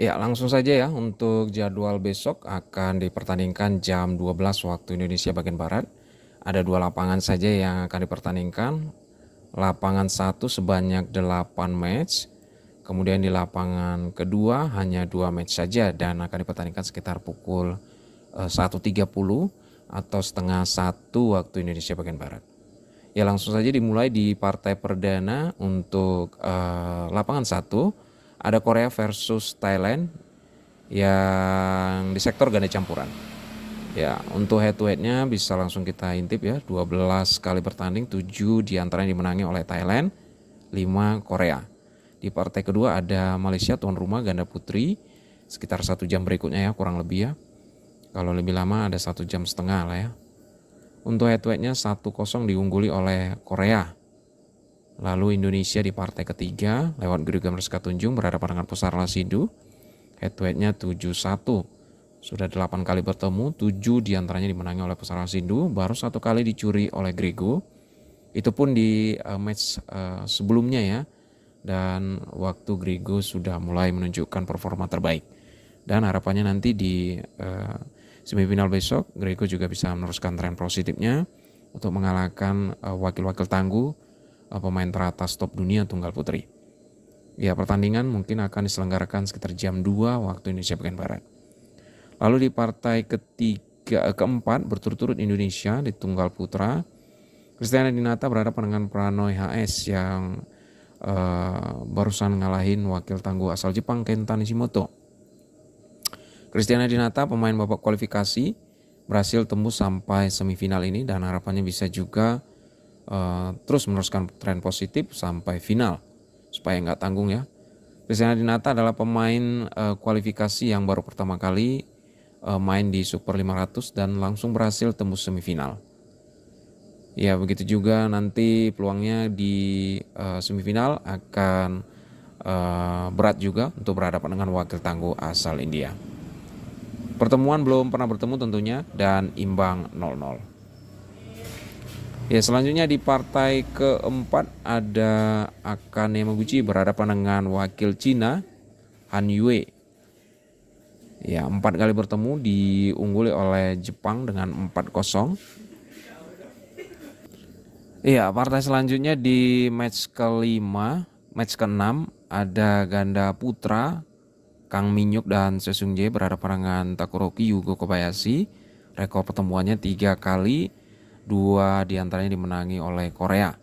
Ya, langsung saja ya untuk jadwal besok akan dipertandingkan jam 12 waktu Indonesia bagian barat. Ada dua lapangan saja yang akan dipertandingkan. Lapangan satu sebanyak 8 match. Kemudian di lapangan kedua hanya dua match saja dan akan dipertandingkan sekitar pukul 1.30 eh, atau setengah satu waktu Indonesia bagian barat. Ya langsung saja dimulai di partai perdana untuk uh, lapangan satu ada Korea versus Thailand yang di sektor ganda campuran. Ya, untuk head to headnya bisa langsung kita intip ya, 12 kali bertanding, 7 diantaranya dimenangi oleh Thailand, 5 Korea. Di partai kedua ada Malaysia tuan rumah ganda putri, sekitar satu jam berikutnya ya, kurang lebih ya. Kalau lebih lama ada satu jam setengah lah ya. Untuk head to headnya 1-0 diungguli oleh Korea. Lalu Indonesia di partai ketiga lewat Grigam Tunjung berhadapan dengan Pusar Lasidu. Head to headnya 7-1. Sudah 8 kali bertemu, 7 diantaranya dimenangi oleh Pusar Lasidu. baru satu kali dicuri oleh Grego. Itu pun di uh, match uh, sebelumnya ya. Dan waktu Grego sudah mulai menunjukkan performa terbaik. Dan harapannya nanti di uh, semifinal besok Grego juga bisa meneruskan tren positifnya untuk mengalahkan uh, wakil -wakil tangguh pemain teratas top dunia tunggal putri. Ya pertandingan mungkin akan diselenggarakan sekitar jam 2 waktu Indonesia bagian Barat. Lalu di partai ketiga eh, keempat berturut-turut Indonesia di tunggal putra, Kristiana Dinata berhadapan dengan Pranoy HS yang uh, barusan ngalahin wakil tangguh asal Jepang Kenta Nishimoto. Kristiana Dinata pemain babak kualifikasi berhasil tembus sampai semifinal ini dan harapannya bisa juga Eh, terus meneruskan tren positif sampai final supaya nggak tanggung ya. Cristiano Dinata adalah pemain uh, kualifikasi yang baru pertama kali uh, main di Super 500 dan langsung berhasil tembus semifinal. Ya begitu juga nanti peluangnya di uh, semifinal akan uh, berat juga untuk berhadapan dengan wakil tangguh asal India. Pertemuan belum pernah bertemu tentunya dan imbang 0-0. Ya selanjutnya di partai keempat ada Akane Maguchi berhadapan dengan wakil Cina Han Yue. Ya empat kali bertemu diungguli oleh Jepang dengan 4-0. Ya partai selanjutnya di match kelima, match keenam ada ganda putra Kang Minyuk dan Sesung Jae berhadapan dengan Takuroki Yugo Kobayashi. Rekor pertemuannya tiga kali dua diantaranya dimenangi oleh Korea.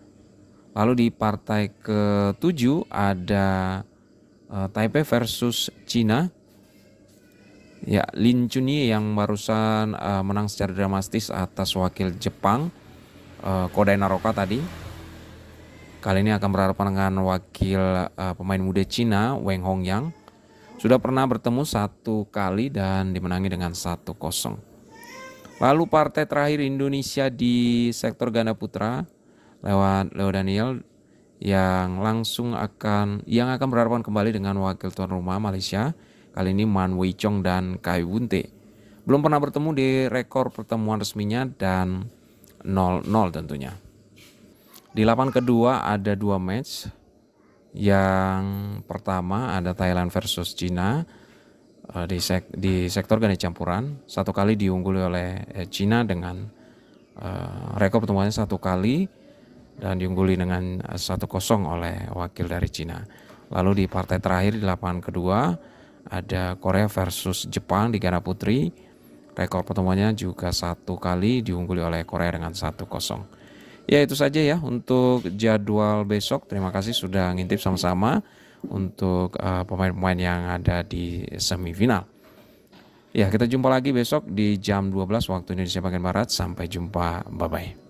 Lalu di partai ke-7 ada uh, Taipei versus Cina. Ya, Lin Chunyi yang barusan uh, menang secara dramatis atas wakil Jepang uh, Kodai Naroka tadi. Kali ini akan berhadapan dengan wakil uh, pemain muda Cina Wang Hongyang. Sudah pernah bertemu satu kali dan dimenangi dengan satu 0 Lalu partai terakhir Indonesia di sektor ganda putra lewat Leo Daniel yang langsung akan yang akan berhadapan kembali dengan wakil tuan rumah Malaysia kali ini Man Wei Chong dan Kai Wunte. Belum pernah bertemu di rekor pertemuan resminya dan 0-0 tentunya. Di lapangan kedua ada dua match. Yang pertama ada Thailand versus Cina uh, di, sek di sektor ganda campuran satu kali diungguli oleh eh, Cina dengan uh, rekor pertemuannya satu kali dan diungguli dengan eh, satu kosong oleh wakil dari Cina. Lalu di partai terakhir di lapangan kedua ada Korea versus Jepang di ganda putri. Rekor pertemuannya juga satu kali diungguli oleh Korea dengan satu kosong. Ya itu saja ya untuk jadwal besok. Terima kasih sudah ngintip sama-sama untuk eh, pemain-pemain uh, yang ada di semifinal. Ya, kita jumpa lagi besok di jam 12 waktu Indonesia bagian barat. Sampai jumpa. Bye bye.